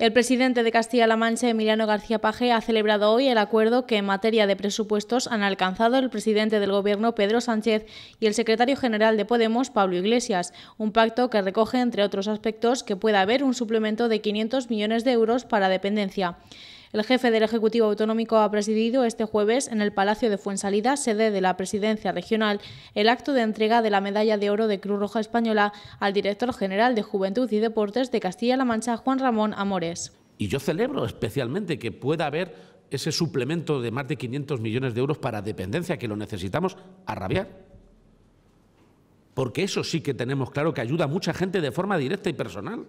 El presidente de Castilla-La Mancha, Emiliano García Paje, ha celebrado hoy el acuerdo que en materia de presupuestos han alcanzado el presidente del Gobierno, Pedro Sánchez, y el secretario general de Podemos, Pablo Iglesias, un pacto que recoge, entre otros aspectos, que pueda haber un suplemento de 500 millones de euros para dependencia. El jefe del Ejecutivo Autonómico ha presidido este jueves en el Palacio de Fuensalida, sede de la Presidencia Regional, el acto de entrega de la Medalla de Oro de Cruz Roja Española al director general de Juventud y Deportes de Castilla-La Mancha, Juan Ramón Amores. Y yo celebro especialmente que pueda haber ese suplemento de más de 500 millones de euros para dependencia, que lo necesitamos a rabiar. Porque eso sí que tenemos claro que ayuda a mucha gente de forma directa y personal.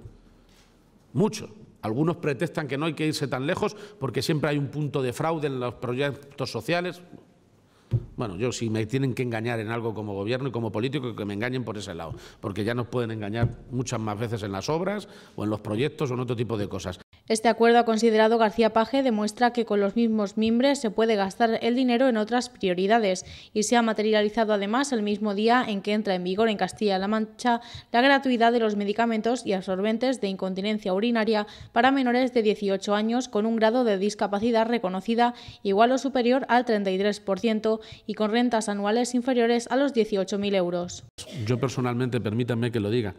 Mucho. Algunos pretextan que no hay que irse tan lejos porque siempre hay un punto de fraude en los proyectos sociales. Bueno, yo si me tienen que engañar en algo como gobierno y como político, que me engañen por ese lado, porque ya nos pueden engañar muchas más veces en las obras o en los proyectos o en otro tipo de cosas. Este acuerdo ha considerado García Paje demuestra que con los mismos mimbres se puede gastar el dinero en otras prioridades y se ha materializado además el mismo día en que entra en vigor en Castilla-La Mancha la gratuidad de los medicamentos y absorbentes de incontinencia urinaria para menores de 18 años con un grado de discapacidad reconocida igual o superior al 33% y con rentas anuales inferiores a los 18.000 euros. Yo personalmente, permítanme que lo diga,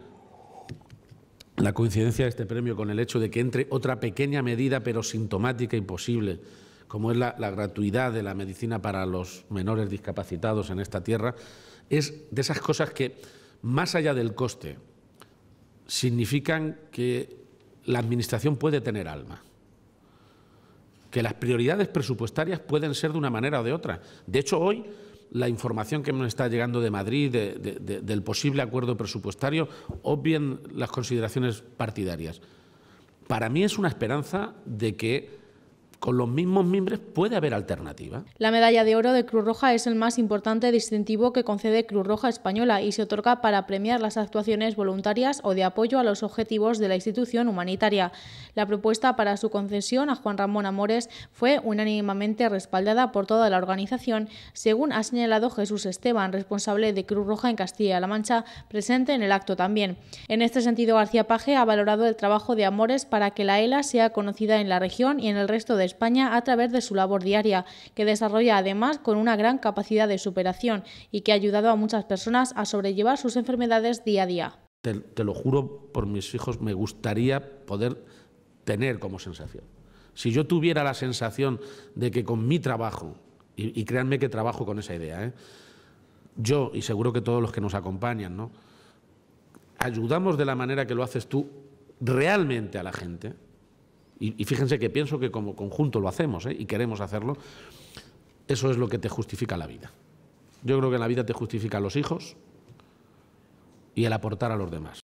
la coincidencia de este premio con el hecho de que entre otra pequeña medida, pero sintomática y posible... como es la, gratuidad de la medicina para los menores discapacitados en esta tierra, es de esas cosas que, más allá del coste, significan que la Administración puede tener alma que las prioridades presupuestarias pueden ser de una manera o de otra. De hecho, hoy la información que nos está llegando de Madrid del posible acuerdo presupuestario obvien las consideraciones partidarias. Para mí es una esperanza de que con los mismos miembros puede haber alternativa. La medalla de oro de Cruz Roja es el más importante distintivo que concede Cruz Roja Española y se otorga para premiar las actuaciones voluntarias o de apoyo a los objetivos de la institución humanitaria. La propuesta para su concesión a Juan Ramón Amores fue unánimemente respaldada por toda la organización, según ha señalado Jesús Esteban, responsable de Cruz Roja en Castilla-La Mancha, presente en el acto también. En este sentido, García Paje ha valorado el trabajo de Amores para que la ELA sea conocida en la región y en el resto de España. España a través de su labor diaria, que desarrolla además con una gran capacidad de superación y que ha ayudado a muchas personas a sobrellevar sus enfermedades día a día. Te, lo juro por mis hijos, me gustaría poder tener como sensación. Si yo tuviera la sensación de que con mi trabajo, y, créanme que trabajo con esa idea, ¿eh? yo y seguro que todos los que nos acompañan, ayudamos de la manera que lo haces tú realmente a la gente, y, fíjense que pienso que como conjunto lo hacemos ¿eh? y queremos hacerlo, eso es lo que te justifica la vida. Yo creo que en la vida te justifica los hijos y el aportar a los demás.